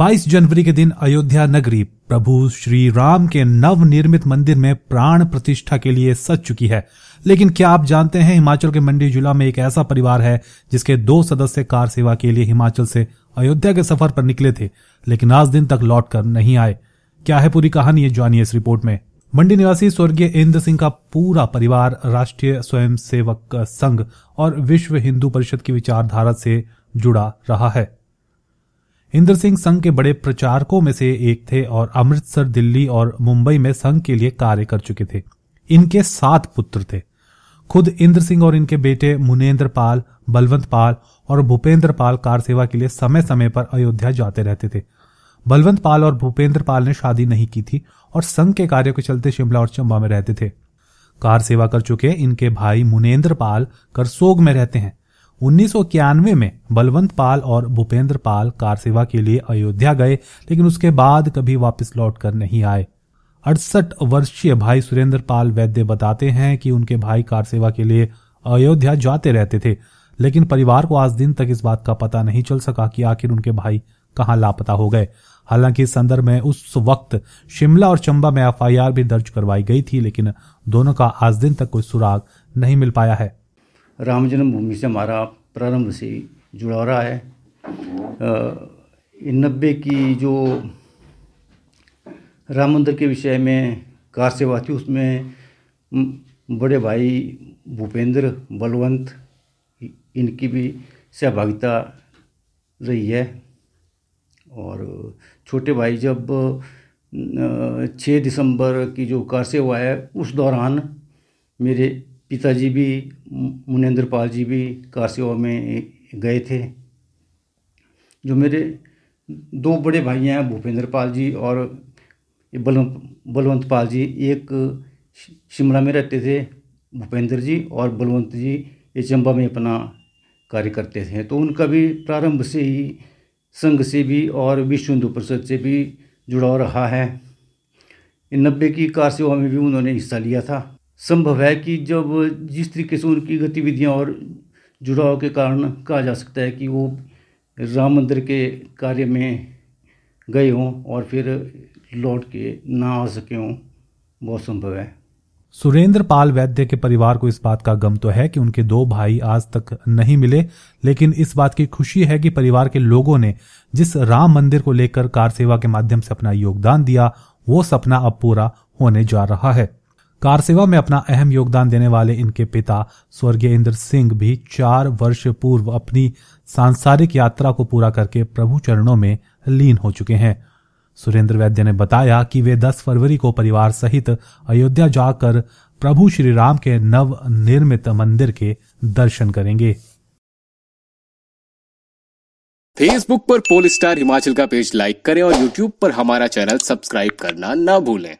22 जनवरी के दिन अयोध्या नगरी प्रभु श्री राम के नव निर्मित मंदिर में प्राण प्रतिष्ठा के लिए सज चुकी है लेकिन क्या आप जानते हैं हिमाचल के मंडी जिला में एक ऐसा परिवार है जिसके दो सदस्य कार सेवा के लिए हिमाचल से अयोध्या के सफर पर निकले थे लेकिन आज दिन तक लौट कर नहीं आए क्या है पूरी कहानी ये जानिए इस रिपोर्ट में मंडी निवासी स्वर्गीय इंद्र सिंह का पूरा परिवार राष्ट्रीय स्वयंसेवक संघ और विश्व हिंदू परिषद की विचारधारा से जुड़ा रहा है इंद्र सिंह संघ के बड़े प्रचारकों में से एक थे और अमृतसर दिल्ली और मुंबई में संघ के लिए कार्य कर चुके थे इनके सात पुत्र थे खुद इंद्र सिंह और इनके बेटे मुनेन्द्र पाल बलवंत पाल और भूपेंद्र पाल कार सेवा के लिए समय समय पर अयोध्या जाते रहते थे बलवंत पाल और भूपेंद्र पाल ने शादी नहीं की थी और संघ के कार्यो के चलते शिमला और चंबा में रहते थे कार सेवा कर चुके इनके भाई मुनेन्द्र पाल करसोग में रहते हैं उन्नीस में बलवंत पाल और भूपेंद्र पाल कार सेवा के लिए अयोध्या गए लेकिन उसके बाद कभी वापस कर नहीं आए अड़सठ वर्षीय भाई सुरेंद्र पाल वैद्य बताते हैं कि उनके भाई कार सेवा के लिए अयोध्या जाते रहते थे लेकिन परिवार को आज दिन तक इस बात का पता नहीं चल सका कि आखिर उनके भाई कहा लापता हो गए हालांकि इस संदर्भ में उस वक्त शिमला और चंबा में एफआईआर भी दर्ज करवाई गई थी लेकिन दोनों का आज दिन तक कोई सुराग नहीं मिल पाया है राम जन्मभूमि से हमारा प्रारंभ से जुड़ा रहा है नब्बे की जो राम मंदिर के विषय में कार सेवा थी उसमें बड़े भाई भूपेंद्र बलवंत इनकी भी सहभागिता रही है और छोटे भाई जब छः दिसंबर की जो कार सेवा है उस दौरान मेरे पिताजी भी मुनेंद्र पाल जी भी कारसेवा में गए थे जो मेरे दो बड़े भाई हैं भूपेंद्र पाल जी और बलवंत बलवंत पाल जी एक शिमला में रहते थे भूपेंद्र जी और बलवंत जी ये चंबा में अपना कार्य करते थे तो उनका भी प्रारंभ से ही संघ से भी और विश्व हिंदू परिषद से भी जुड़ाव रहा है नब्बे की कार सेवा में भी उन्होंने हिस्सा लिया था संभव है कि जब जिस तरीके से उनकी गतिविधियाँ और जुड़ाव के कारण कहा जा सकता है कि वो राम मंदिर के कार्य में गए हों और फिर लौट के ना आ सके हों बहुत संभव है सुरेंद्र पाल वैद्य के परिवार को इस बात का गम तो है कि उनके दो भाई आज तक नहीं मिले लेकिन इस बात की खुशी है कि परिवार के लोगों ने जिस राम मंदिर को लेकर कार सेवा के माध्यम से अपना योगदान दिया वो सपना अब पूरा होने जा रहा है कार सेवा में अपना अहम योगदान देने वाले इनके पिता स्वर्गीय इंद्र सिंह भी चार वर्ष पूर्व अपनी सांसारिक यात्रा को पूरा करके प्रभु चरणों में लीन हो चुके हैं सुरेंद्र वैद्य ने बताया कि वे 10 फरवरी को परिवार सहित अयोध्या जाकर प्रभु श्री राम के नव निर्मित मंदिर के दर्शन करेंगे फेसबुक पर पोल स्टार हिमाचल का पेज लाइक करें और यूट्यूब पर हमारा चैनल सब्सक्राइब करना ना भूलें